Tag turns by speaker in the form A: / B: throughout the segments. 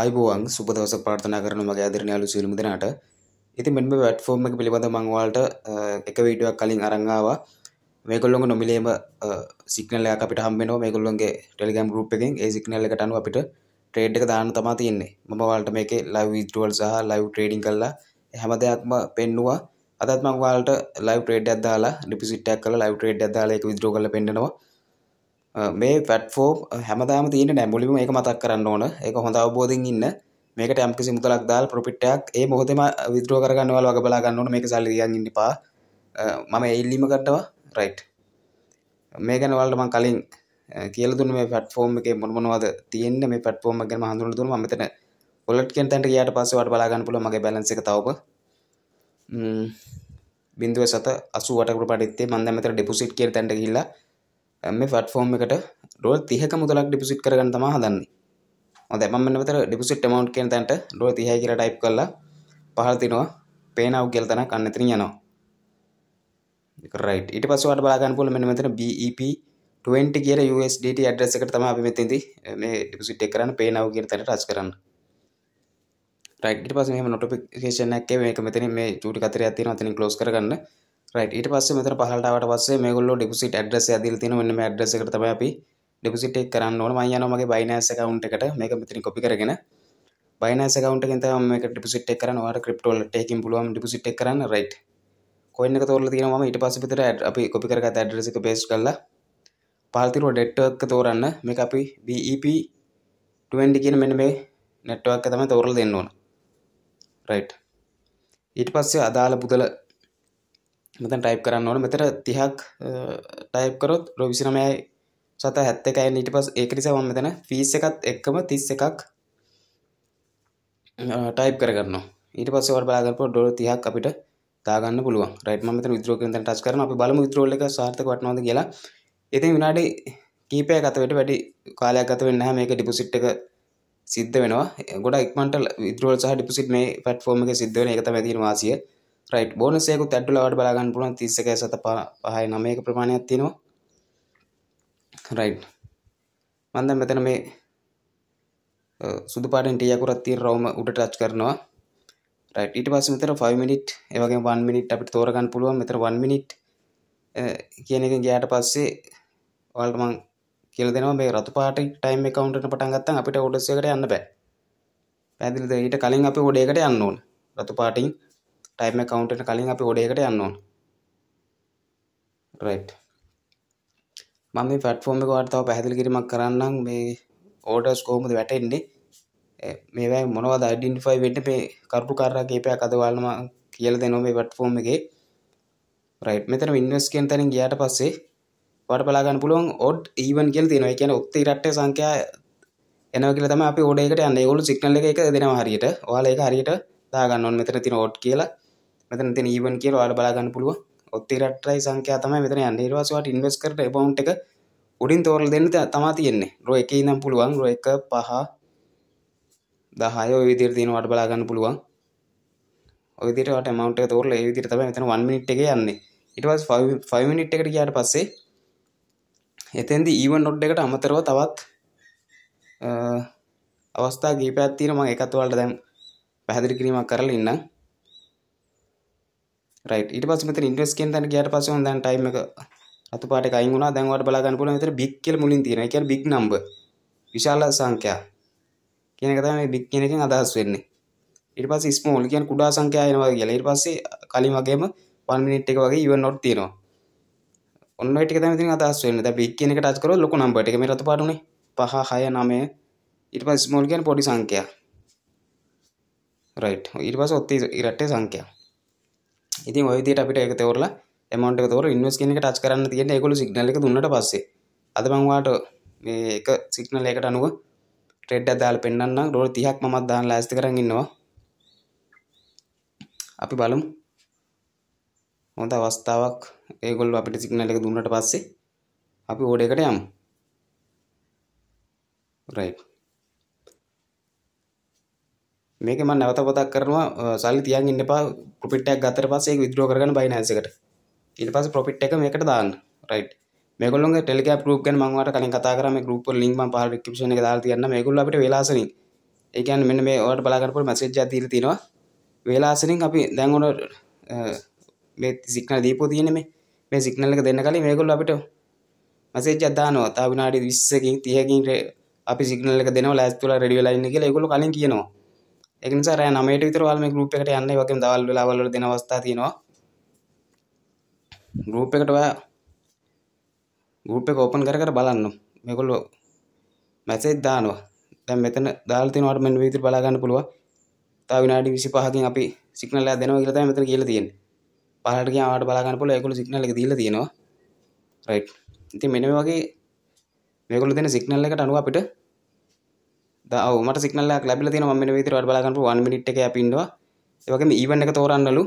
A: ආයිබෝවන් සුප දවසක් පාර්ථනා කරන මගේ අදරණයාලු සියලුම දෙනාට ඉතින් මෙන්න මේ ප්ලැට්ෆෝම් එක පිළිබඳව මම ඔයාලට එක වීඩියෝවක් කලින් අරන් ආවා මේගොල්ලෝගේ නොමිලේම සිග්නල් එකක් අපිට හම්බ වෙනවා මේගොල්ලෝගේ ටෙලිග්‍රෑම් ගෲප් එකෙන් ඒ සිග්නල් එකට අනුව අපිට ට්‍රේඩ් එක දාන්න තමයි තියෙන්නේ මම ඔයාලට මේකේ ලයිව් විත්ඩ්‍රෝවල් සහ ලයිව් ට්‍රේඩින් කළා හැම දෙයක්ම පෙන්නුවා අදත් මම ඔයාලට ලයිව් ට්‍රේඩ් එකක් දාලා ඩිපොසිට් එකක් කරලා ලයිව් ට්‍රේඩ් එකක් දාලා ඒක විත්ඩ්‍රෝ කරලා පෙන්නනවා මේ පැට්ෆෝ හැමදාම තියෙන නැමුලිම ඒක මතක් කරන්න ඕන ඒක හොඳ අවබෝධින් ඉන්න මේක ටැම්කිසි මුතලක් දාල් ප්‍රොපිට්ටයක් ඒ මොහොතම විද්‍රෝ කරගන්නවල වග බලා ගන්න ඕන මේක සල්ලි දියන් ඉන්න එපා මම එල්ලීම කට්ටවා රයිට් මේ ගැන වලට මං කලින් කියලා දුන්න මේ පැට්ෆෝම් එකේ මොන මොනවද තියෙන්නේ මේ පැට්ෆෝම් එක ගැන මම හඳුන්වලා දුන්නා මම මෙතන වොලට් කියන තැනට ගියාට පස්සේ ඔයාලට බලා ගන්න පුළුවන් මගේ බැලන්ස් එක තවප බින්දුව සත අසුවට රුපඩිත්තේ මන්දමතර ඩෙපුසිට් කිය තැන්ට ගිල්ලා මේ ෆට්ෆෝර්ම් එකට ඩොල් තිහක මුදලක් ඩිපිසිට් කරගන්න තමා හදන්නේ හොඳයි මම මෙන්න මෙතන ඩිපොසිට් amount කියන තැනට ඩොලර් 30යි කියලා ටයිප් කරලා පහළ තිනවා pay now කියලා තැනක් අන්න එතනින් යනවා ඒක right ඊට පස්සේ ඔයාලට බලා ගන්න පුළුවන් මෙන්න මෙතන BEP 20 කියන USDT address එකට තමයි අපි මෙතෙන්දී eh, මේ ඩිපොසිට් එක කරන්න pay now කියන තැනට ටච් කරන්න right ඊට පස්සේ මෙහෙම notification එකක් එයි මේක මෙතනින් මේ චූටි කතරයක් තියෙනවා එතනින් close කරගන්න රයිට් ඊට පස්සේ මෙතන පහළට ආවට පස්සේ මේගොල්ලෝ ඩිපොසිට් ඇඩ්‍රස් එක දීලා තියෙන මෙන්න මේ ඇඩ්‍රස් එකට තමයි අපි ඩිපොසිට් එක කරන්න ඕන මම යනවා මගේ Binance account එකට මේක මෙතන copy කරගෙන Binance account එකෙන් තමයි මම මේක ඩිපොසිට් එක කරන්න ඔයාලට crypto wallet එකකින් පුළුවන් ඩිපොසිට් එක කරන්න රයිට් කොයින් එක තෝරලා තියෙනවා මම ඊට පස්සේ පිටර අපි copy කරගත්ත address එක paste කරලා පහළ තියෙන network එක තෝරන්න මේක අපි BEP 20 කියන මෙන්න මේ network එක තමයි තෝරලා දෙන්න ඕන රයිට් ඊට පස්සේ අදාළ පුදල මෙතන ටයිප් කරන්න ඕන මෙතර තිහක් ටයිප් කරොත් රොවිසිනමයයි සත හැත්ත එකයි ඊට පස් ඒක නිසා මම මෙතන ෆීස් එකත් එක්කම තිස් එකක් ටයිප් කරගන්න ඊට පස්ස වර බලාගරපු ඩොල තිහක් අපිට තාගන්න පුළුවන් රයිට් මත විදරෝ කරන ටස් කරන අපි බලමු විතරෝල එක සාර්ථක වටනවාද කියලා ඉතින් විනාඩි කීපය ගතවට වැඩි කාලයක් ගත වෙන්න නැහැ මේක ඩිපොසිට් එක සිද්ධ වෙනවා ගොඩ ඉක්මන්ට විදරෝල් සහ ඩිපොසිට් මේ ප්ලැට්ෆෝම් එකේ සිද්ධ වෙන එක තමයි තියෙන වාසිය රයිට් බෝනසයකු තැට්ටුලවට බලාගන්න පුළුවන් තිස්සක සත පහයි නමයක ප්‍රමාණයක් තියෙනවා රයි් මන්ද මෙතන මේ සුදු පාට ටියකුරත්තිී රවම උඩ ටච් කරනවා රයිට ඊට පස් මෙතර 5 මිනිට් ඒවගේ 1 මිනිට් අපිට තෝරගන්න පුළුවන් මෙතර 1 මිනිට් කියන එක ගයාට පස්සේ ඔයාලට මං කියලා දෙනවා මේ රතු පාට ටයිම් account එකට පටන් ගත්තම අපිට orders එකට යන්න බෑ පැහැදිලිද ඊට කලින් අපි order එකට යන්න ඕන රතු පාටින් ටයිම් කවුන්ටට කලින් අපි ඔඩේකට යන්නවා රයිට් මම මේ පටෆෝර්ම් එක වාර්තාව පැහැදිලි කිරීමක් කරන්නම් මේ ඕඩර්ස් කොහොමද වැටෙන්නේ මේවා මොනවද අයිඩෙන්ටිෆයි වෙන්න මේ කරුපුකාරා කීපයක් අද ඔයාලම කියලා දෙනවා මේ පටෆෝර්ම් එකේ රයිට් මෙතන ඉන්වෙස්ට් කියන තැනින් ගියාට පස්සේ වට බලාගන්න පුළුවන් ඔඩ් ඒවන් කියල තියෙන එක කියන ඔත්ති රට්ට සංඛ්‍යා එනව කියල තම අපි ඕඩේකට යන්න ගොලු සික්නල එක දෙනවා හරියට වාල එක හරියට දාගන්න මෙතර තින ඔඩ් කියලා මෙතන තින ඊවන් කියලා ඔයාලා බලා ගන්න පුළුවන්. ඔත් 38යි සංඛ්‍යාව තමයි මෙතන යන්නේ. ඊට පස්සේ ඔයාලට ඉන්වෙස්ට් කරලා account එක උඩින් තෝරලා දෙන්න තමයි තියෙන්නේ. row එකේ ඉඳන් පුළුවන් row 1 5 10 ඔය විදිහට තියෙන ඔයාලට බලා ගන්න පුළුවන්. ඔය විදිහට ඔයාලට amount එක තෝරලා ඒ විදිහට තමයි මෙතන 1 minute එකේ යන්නේ. ඊට පස්සේ 5 5 minute එකට ගියාට පස්සේ එතෙන්දි ඊවන් ඔඩ් එකට අමතරව තවත් අවස්ථා ගීපයක් තියෙනවා මම ඒකත් ඔයාලට දැන් පැහැදිලි කිරීමක් කරලා ඉන්නම්. රයිට් ඊට පස්සේ මෙතන ඉන්වෙස්ට් කියන තැනට ගියාට පස්සේ මම දැන් ටයිම් එක රතු පාට එක අයින් වුණා දැන් ඔයාලට බලා ගන්න පුළුවන් මෙතන big කියලා මුලින් තියෙනවා. ඒ කියන්නේ big number. විශාල සංඛ්‍යා. කියන එක තමයි මේ big කියන එකෙන් අදහස් වෙන්නේ. ඊට පස්සේ small කියන්නේ කුඩා සංඛ්‍යා එනවා කියලා. ඊට පස්සේ කලින් වගේම 1 minute එක වගේ even not තියෙනවා. ඔන්න ඔය ටික තමයි ඉතින් අදහස් වෙන්නේ. දැන් big කියන එක ටච් කරොත් ලොකු number එක මේ රතු පාට උනේ. 5 6 9 ඊට පස්සේ small කියන්නේ පොඩි සංඛ්‍යා. රයිට් ඊට පස්සේ ඔත්තේ ඉරට්ටේ සංඛ්‍යා. ඉතින් ඔය විදිහට අපිට ඒක තේරලා amount එක තෝරලා invest කියන එක touch කරන්න තියෙන ඒගොල්ලෝ signal එක දුන්නට පස්සේ අද මම ඔයාලට මේ එක signal එකකට අනුව trade එකක් දාලා පෙන්නන්නම් ඩොලර් 30ක් මමත් දාන්න ලෑස්ති කරන් ඉන්නවා අපි බලමු හොඳ අවස්ථාවක් ඒගොල්ලෝ අපිට signal එක දුන්නට පස්සේ අපි order එකට යමු right මේක මම නැවත පොතක් කරනවා සල්ලි තියන් ඉන්න එපා ප්‍රොෆිට් එකක් ගත්තට පස්සේ ඒක විත්ඩ්‍රෝ කරගන්න Binance එකට ඊට පස්සේ ප්‍රොෆිට් එක මේකට දාන්න රයිට් මේගොල්ලොන්ගේ ටෙලිග්‍රෑම් ගෲප් ගැන මම ඔයාලට කලින් කතා කරා මේ ගෲප් වල ලින්ක් මම පහල ඩිස්ක්‍රිප්ෂන් එකේ දාලා තියන්න මේගොල්ලෝ අපිට වේලාසනින් ඒ කියන්නේ මෙන්න මේ ඔයාලට බලා ගන්න පුළුවන් මැසේජ් එකක් දීලා තිනවා වේලාසනින් අපි දැන් ඔන මේ සිග්නල් දීපෝ තියෙන්නේ මේ මේ සිග්නල් එක දෙන්න කලින් මේගොල්ලෝ අපිට මැසේජ් එකක් දානවා තා විනාඩි 20කින් 30කින් අපි සිග්නල් එක දෙනවා ලෑස්ති වෙලා රෙඩි වෙලා ඉන්න කියලා ඒගොල්ලෝ කලින් කියනවා එකනිසා රෑ නමයට විතර ඔයාලා මේ ගෲප් එකට යන්නේ වගේම දවල් වෙලාවල් වල දෙන අවස්ථා තියෙනවා ගෲප් එකට ඔයා ගෲප් එක ඕපන් කර කර බලන්න මේගොල්ලෝ මැසේජ් දානවා දැන් මෙතන දාලා තියෙනවා ඔයාලට මෙන්න මේ විදිහට බලා ගන්න පුළුවන් තව විනාඩි 25කින් අපි සිග්නල් එකක් දෙනවා කියලා තමයි මෙතන කියලා තියෙන්නේ පහලට ගියාම ඔයාලට බලා ගන්න පුළුවන් ඒගොල්ලෝ සිග්නල් එක දීලා තියෙනවා රයිට් ඉතින් මෙන්න මේ වගේ මේගොල්ලෝ දෙන සිග්නල් එකට අනුව අපිට දවට සික්නල ලැබල තින ම විතර බලගන්න වන් මිට එක පින්ඩවා ඒවගේම ඊවන් එක තෝරන්නලු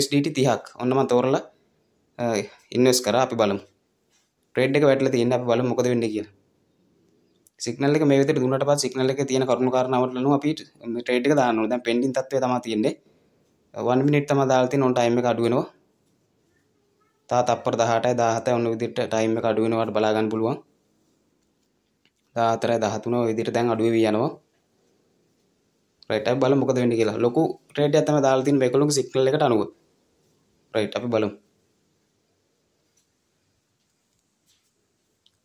A: USDට තිහක් ඔන්නම තෝරල ඉන්නස් කර අපි බලමු ට්‍රේඩ් එක වැටල තියන්න අප බල මොකද වෙන්න කිය සික්නල මේ විතර දුන්නට පස් සික්නල එක තියෙන කරුණු කාරණාවටලනු අපි ට්‍රේඩ් එක දාන්නු දැන් පෙන්ඩින් තත්ත්වය තමයි තියෙන්නේ 1 මිනිට් තමයි දාලා තියෙන ඔන් ටයිම් එක අඩු වෙනවා තා තප්පර 18යි 17යි ඔන්න විදිහට ටයිම් එක අඩු වෙනවාට බලා ගන්න පුළුවන් දාතර දහතුන විදිට දැන් අඩුව යනවා රට බල මොකද වෙන්න කියලා ලොකු ට්‍රේට ඇතම දාල්තින් එකලු සික්ල එකට අනුව රයිට් අපි බලමු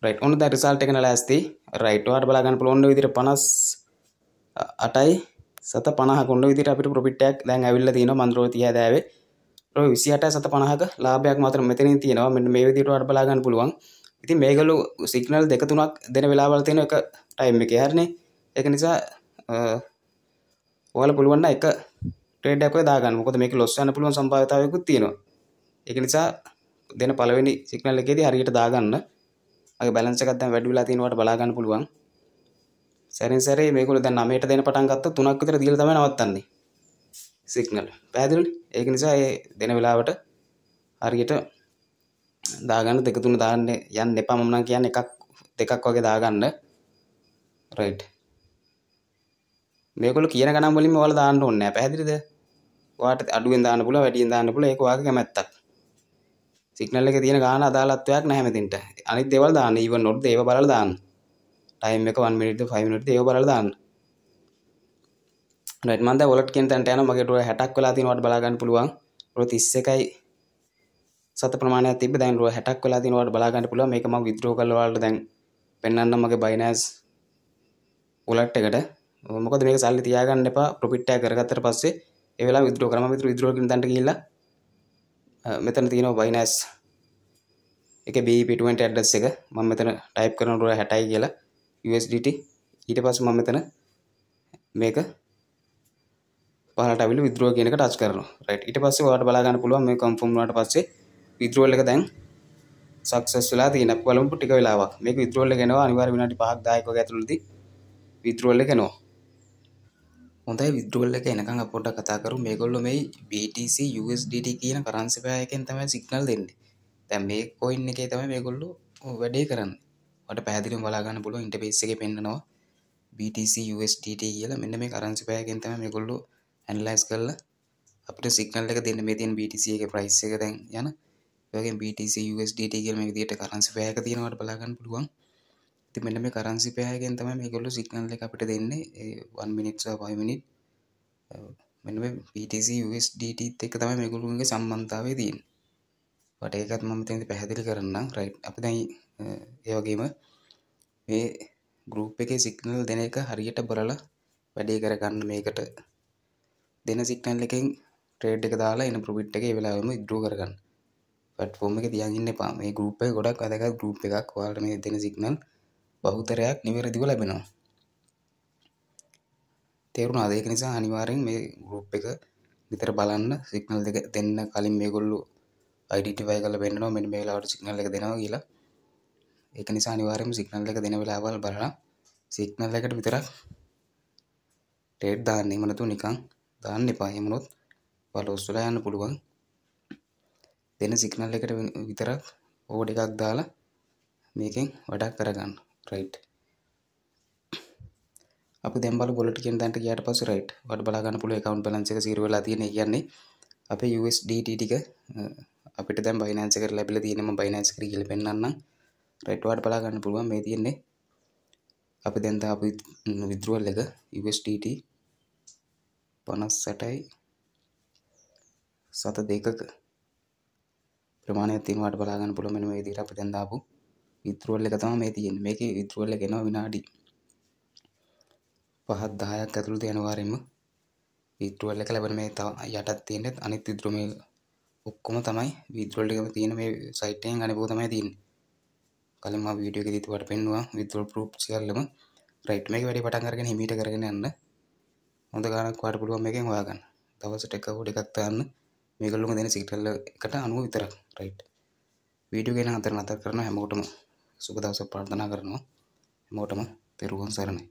A: රයිට් ඔන්න දැන් රිසල්ට් එක නැලා ඇස්ති රයිට් ඔයාලට බලා ගන්න පුළුවන් ඔන්න විදිහට 58යි සත 50ක ඔන්න විදිහට අපිට ප්‍රොෆිට් එකක් දැන් ඇවිල්ලා තිනවා මන්ත්‍රෝ 30 දෑවේ රෝ 28 සත 50ක ලාභයක් මාත්‍ර මෙතනින් තියෙනවා මෙන්න මේ විදිහට ඔයාලට බලා ගන්න පුළුවන් ඉතින් මේගොලු සිගනල් දෙක තුනක් දෙන වෙලාවල් තියෙන එක ටයිම් එක හරනේ එක නිසා ඔයාලා පුළුවන් එක ට්‍රේඩ් එකක් දාගන්න. මොකද මේක ලොස් යන්න පුළුවන් සම්භාවිතාවයකුත් තියෙනවා. ඒක නිසා දෙන පළවෙනි සිගනල් එකේදී හරියට දාගන්න. අගේ බැලන්ස් එකක් දැන් වැඩි වෙලා තියෙනවට බලා ගන්න පුළුවන්. සැරින් සැරේ මේගොල්ලෝ දැන් 9ට දෙන පටන් ගත්තා 3ක් විතර දීලා තමයි නවත්තන්නේ. සිගනල්. පැහැදිලිද? ඒක නිසා ඒ දෙන වෙලාවට හරියට දාගන්න දෙක තුන දාන්න යන්න එපා මම නම් කියන්නේ එකක් දෙකක් වගේ දාගන්න රයිට් මේගොල්ලෝ කියන ගණන් වලින්ම ඔයාලා දාන්න ඕනේ නැහැ පැහැදිලිද ඔයාලට අඩුවෙන් දාන්න පුළුවන් වැඩියෙන් දාන්න පුළුවන් ඒක ඔයාගේ කැමැත්තක් සිග්නල් එකේ තියෙන ගාන අදාළත්වයක් නැහැ මෙතෙන්ට අනිත් දේවල් දාන්න ඊවන් නොට් ඒව බලලා දාන්න ටයිම් එක 1 මිනිත්ද 5 මිනිත්ද ඒව බලලා දාන්න රයිට් මම දැන් ඔලට් කියන තැනට යනවා මගේ 60ක් වෙලා තියෙනවාට බලා ගන්න පුළුවන් 31යි සත ප්‍රමාණයක් තිබ දැන් රුව 60ක් වෙලා තියෙනවා ඔයාලට බලා ගන්න පුළුවන් මේක මම විත්ඩ්‍රෝ කරලා ඔයාලට දැන් පෙන්වන්නම් මගේ Binance wallet එකට මොකද මේක සල්ලි තියාගන්න එපා profit එක කරගත්තට පස්සේ ඒ වෙලාව විත්ඩ්‍රෝ කරා මම විතර විත්ඩ්‍රෝ කරන තැනට ගිහිල්ලා මෙතන තියෙනවා Binance එකේ BEP20 address එක මම මෙතන type කරන රුව 60යි කියලා USDT ඊට පස්සේ මම මෙතන මේක පහලට අවිල විද්‍රෝ කියනක ටච් කරනවා රයිට් ඊට පස්සේ ඔයාලට බලා ගන්න පුළුවන් මේ කන්ෆර්ම් වුණාට පස්සේ විද්‍රෝල් එක දැන් සක්සස් වෙලා තියෙන බලමු ටික වෙලාවක් මේක විද්‍රෝල් එක එනවා අනිවාර්ය විනාඩි 5ක් 10ක් වගේ ඇතුළතදී විද්‍රෝල් එක එනවා හොඳයි විද්‍රෝල් එක එනකන් අපි පොඩ්ඩක් කතා කරමු මේගොල්ලෝ මේ BTC USDT කියන කරන්සි පෙයර් එකෙන් තමයි සිග්නල් දෙන්නේ දැන් මේ කොයින් එකේ තමයි මේගොල්ලෝ වැඩේ කරන්නේ ඔයාලට පැහැදිලිවම බලා ගන්න පුළුවන් ඉන්ටර්ෆේස් එකේ පෙන්නනවා BTC USDT කියලා මෙන්න මේ කරන්සි පෙයර් එකෙන් තමයි මේගොල්ලෝ ඇනලයිස් කරලා අපිට සිග්නල් එක දෙන්න මේ තියෙන BTC එකේ price එක දැන් යන වගේ BTC USDT කියල මේ දිට කරන්සි පෑක තියෙනවට බලාගන්න පුළුවන් ති මෙට මේ කරන්සි පෑයගෙන් තම මේ ගොල්ලු සිගනල්ල අපිට දෙන්නේ 1 මිනිට්සා 5 මිනිට් මෙ BTC USDT එක තම මේගොලුන්ගේ සම්බන්ධාවේ තියෙන් වට ඒකත් මම තැති පැහැදිලි කරන්න රයි් අප දැයි ඒවගේම මේ ගරුප් එක සිගනල් දෙන එක හරියට බරලා වැඩේ කරගන්න මේකට දෙන සික්නල් එකෙන් ට්‍රේඩ් එක දාලා එන ප්‍රවිට් එක වෙලාම ඉදරු කරගන්න පටෆෝර්ම එක තියාගන්න එපා මේ ගරුප්ප ගොඩක් අදක ගරුප් එකක් වාලම දෙන සිගනල් බහුතරයක් නිවැරදිව ලැබෙනවා තේරුණ අදයක නිසා අනිවාරෙන් මේ ගරුප් එක විතර බලන්න සිගනල් දෙක දෙන්න කලින් මේගොල්ලු අයිඩටිවයි කල බෙන්න්නවා මෙ මේලාවට සිගනල් එක දෙනවා කියලා ඒක නිසා අනිවාරම සිගනල් එක දෙන වෙලාවල් බලලා සිගනල් එකට විතරක් ටේට් දාන්නේ මනතු නිකං දාන්න එපාහෙමනොත් පලෝස්සලා යන්න පුළුවන් දෙන සිගනල් එකට විතරක් ඕඩ එකක් දාලා මේකෙන් වඩක් කරගන්න රයිට් අප දැම්බල බොලට කියෙන් දැන්ට කියට පසු රයිට් වඩ බලාගන්න පුළුව එකකවන්් බලන්සක සිරවලා තියෙන කියන්නේ අප USDT ටික අපිට දැම් බයිනන්සක ලැබිල තියෙනම බයිනන්ස් කර කියල පෙන්න්න රයිට් වඩ බලාගන්න පුළුවන් මේ තියෙන්නේ අපි දැන්තා අපි විදරුවල් එක USDT පනස් සටයි සත දෙකක ප්‍රමාණයක් තිනවාට බලාගන්න පුළ මෙම දිර අප දැන්දාපු විතරුවල්ල එකතම මේ තියෙන් මේක විතරුවල්ල ගෙන විනාඩි පහත් දායක් ඇතුළු යනවාරෙන්ම විතරුවල්ල කලබන මේ තව යටත් තියෙනෙත් අනිත් විතරුම ඔක්කොම තමයි විතරුවල්ලිකම තියෙන මේ සයිටයෙන් අනිපෝ තමයි තින් කලින්ම වීඩියෝ දිතුවට පෙන්වා විතරුල් පරප් සියල්ලම රයිට් මේක වැඩි පටන් කරගෙන හිමිට කරගෙන යන්න හොඳ ගානක් වාට පුළුවන් මේකෙන් හොයාගන්න දවසට එක හොඩ එකක් දාන්න මේගල්ලු දෙන සිටල්ල එකට අනුව විතරක් රයිට් වීඩියෝ ගෙන අතර අතර කරන හැමෝටම සුබදවස පාර්ථනා කරනවා හැමෝටම තෙරුවන් සරණයි